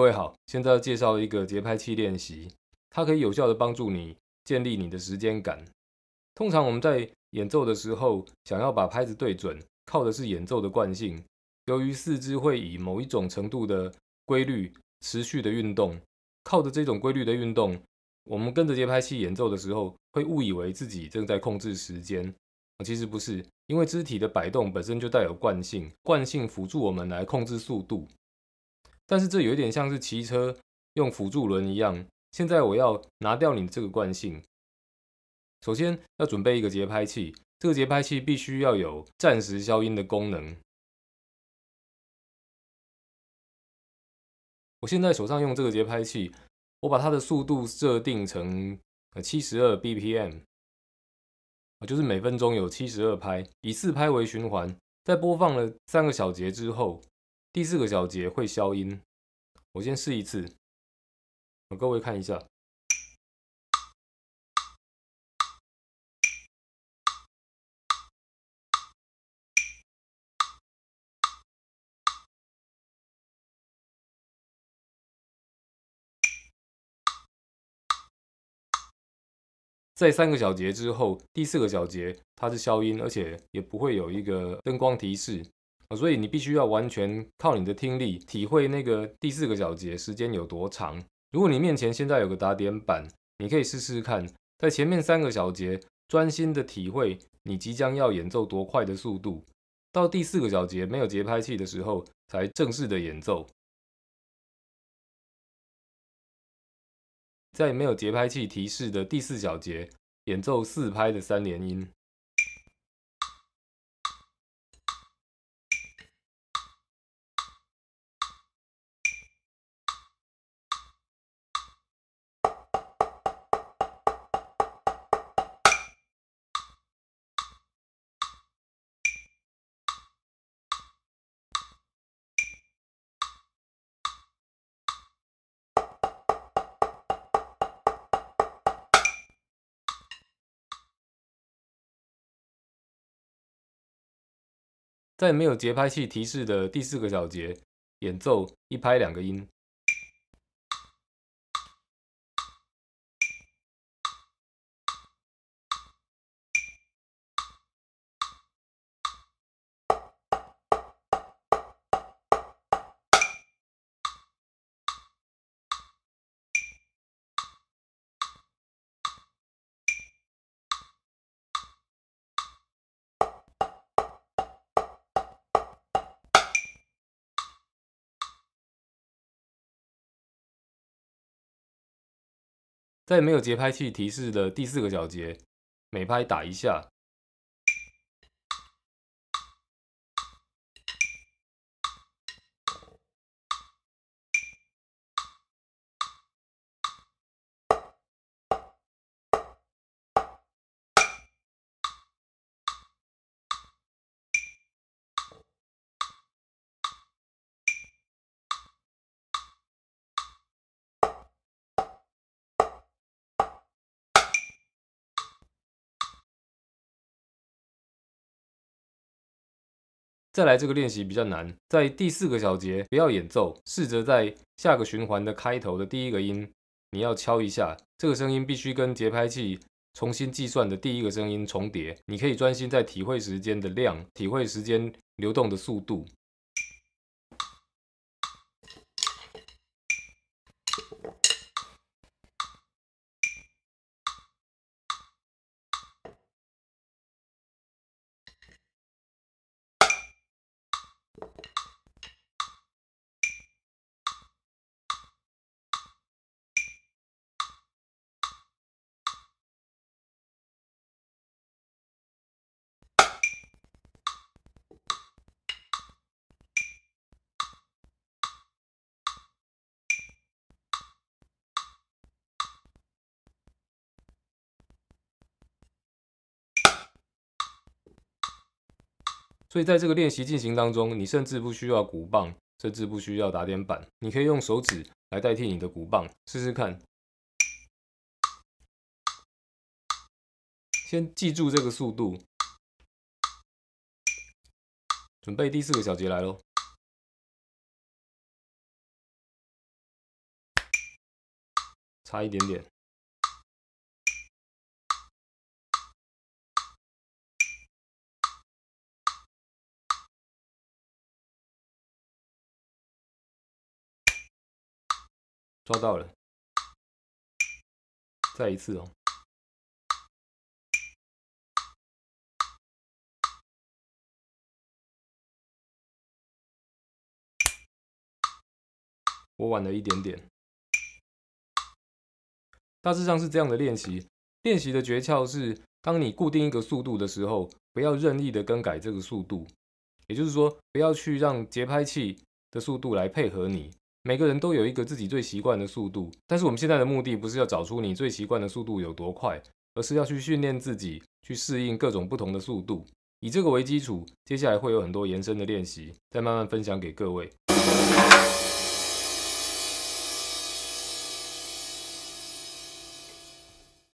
各位好，现在介绍一个节拍器练习，它可以有效的帮助你建立你的时间感。通常我们在演奏的时候，想要把拍子对准，靠的是演奏的惯性。由于四肢会以某一种程度的规律持续的运动，靠着这种规律的运动，我们跟着节拍器演奏的时候，会误以为自己正在控制时间，其实不是，因为肢体的摆动本身就带有惯性，惯性辅助我们来控制速度。但是这有点像是骑车用辅助轮一样。现在我要拿掉你这个惯性，首先要准备一个节拍器，这个节拍器必须要有暂时消音的功能。我现在手上用这个节拍器，我把它的速度设定成7七十二 BPM，就是每分钟有七十二拍，以四拍为循环，在播放了三个小节之后。第四个小节会消音，我先试一次，各位看一下。在三个小节之后，第四个小节它是消音，而且也不会有一个灯光提示。所以你必须要完全靠你的听力体会那个第四个小节时间有多长。如果你面前现在有个打点板，你可以试试看，在前面三个小节专心的体会你即将要演奏多快的速度，到第四个小节没有节拍器的时候才正式的演奏。在没有节拍器提示的第四小节演奏四拍的三连音。在没有节拍器提示的第四个小节，演奏一拍两个音。在没有节拍器提示的第四个小节，每拍打一下。再来这个练习比较难，在第四个小节不要演奏，试着在下个循环的开头的第一个音，你要敲一下，这个声音必须跟节拍器重新计算的第一个声音重叠。你可以专心在体会时间的量，体会时间流动的速度。所以在这个练习进行当中，你甚至不需要鼓棒，甚至不需要打点板，你可以用手指来代替你的鼓棒，试试看。先记住这个速度，准备第四个小节来喽，差一点点。抓到了，再一次哦，我晚了一点点。大致上是这样的练习。练习的诀窍是，当你固定一个速度的时候，不要任意的更改这个速度，也就是说，不要去让节拍器的速度来配合你。每个人都有一个自己最习惯的速度，但是我们现在的目的不是要找出你最习惯的速度有多快，而是要去训练自己，去适应各种不同的速度。以这个为基础，接下来会有很多延伸的练习，再慢慢分享给各位。